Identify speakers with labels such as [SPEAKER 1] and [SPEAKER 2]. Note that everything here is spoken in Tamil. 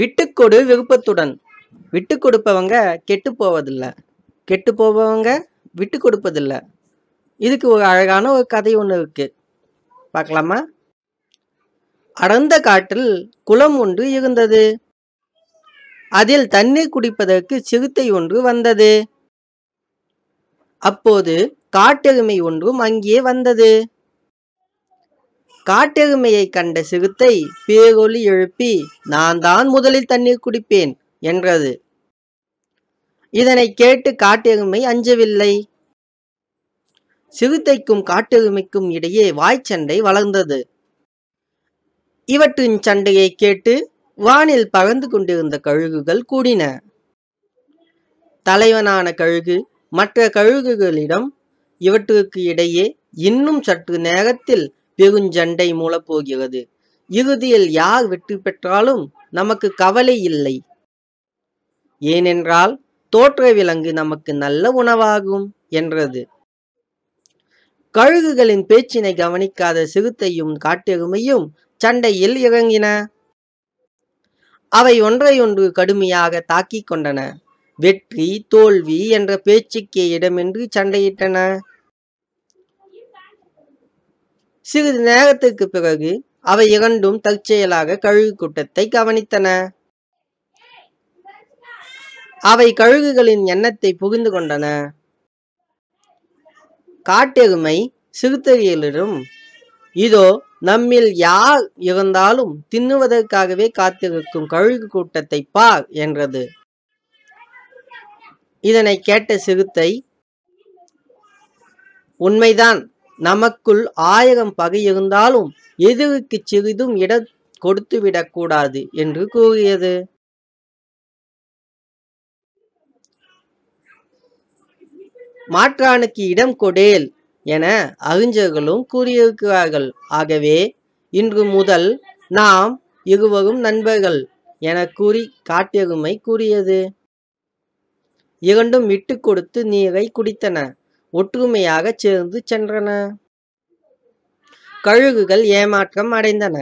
[SPEAKER 1] விட்டுக்கொடு விருப்பத்துடன் விட்டு கொடுப்பவங்க கெட்டு போவதில்லை கெட்டு போபவங்க விட்டு கொடுப்பதில்லை இதுக்கு ஒரு அழகான ஒரு கதை ஒன்று இருக்குது பார்க்கலாமா அடர்ந்த காட்டில் குளம் ஒன்று இருந்தது அதில் தண்ணீர் குடிப்பதற்கு சிறுத்தை ஒன்று வந்தது அப்போது காட்டெருமை ஒன்றும் அங்கே வந்தது காட்டெருமையை கண்ட சிறுத்தை பேரொலி எழுப்பி நான் தான் முதலில் தண்ணீர் குடிப்பேன் என்றது இதனை கேட்டு காட்டெருமை அஞ்சவில்லை சிறுத்தைக்கும் காட்டெருமைக்கும் இடையே வாய்ச்சண்டை வளர்ந்தது இவற்றின் சண்டையை கேட்டு வானில் பறந்து கொண்டிருந்த கழுகுகள் கூடின தலைவனான கழுகு மற்ற கழுகுகளிடம் இவற்றுக்கு இடையே இன்னும் சற்று நேரத்தில் பெருஞ்சண்டை மூலப்போகிறது இறுதியில் யார் வெற்றி பெற்றாலும் நமக்கு கவலை இல்லை ஏனென்றால் தோற்ற விலங்கு நமக்கு நல்ல உணவாகும் என்றது கழுகுகளின் பேச்சினை கவனிக்காத சிறுத்தையும் காட்டெருமையும் சண்டையில் இறங்கின அவை ஒன்றையொன்று கடுமையாக தாக்கிக் கொண்டன வெற்றி தோல்வி என்ற பேச்சுக்கே இடமின்றி சண்டையிட்டன சிறிது நேரத்துக்கு பிறகு அவை இரண்டும் தற்செயலாக கழுகு கூட்டத்தை கவனித்தன அவை கழுகுகளின் எண்ணத்தை புகுந்து கொண்டன காட்டெருமை சிறுத்தைகளிடம் இதோ நம்மில் யார் இருந்தாலும் தின்னுவதற்காகவே காத்திருக்கும் கழுகு கூட்டத்தை பார் என்றது இதனை கேட்ட சிறுத்தை உண்மைதான் நமக்குள் ஆயகம் பகை இருந்தாலும் எதிர்க்கு சிறிதும் இடம் கொடுத்துவிடக்கூடாது என்று கூறியது மாற்றானுக்கு இடம் கொடேல் என அறிஞர்களும் கூறியிருக்கிறார்கள் ஆகவே இன்று முதல் நாம் இருவரும் நண்பர்கள் என கூறி காட்டியருமை கூறியது இரண்டும் விட்டு கொடுத்து நீரை குடித்தன ஒற்றுமையாக சேர்ந்து சென்றன கழுகுகள் ஏமாற்றம் அடைந்தன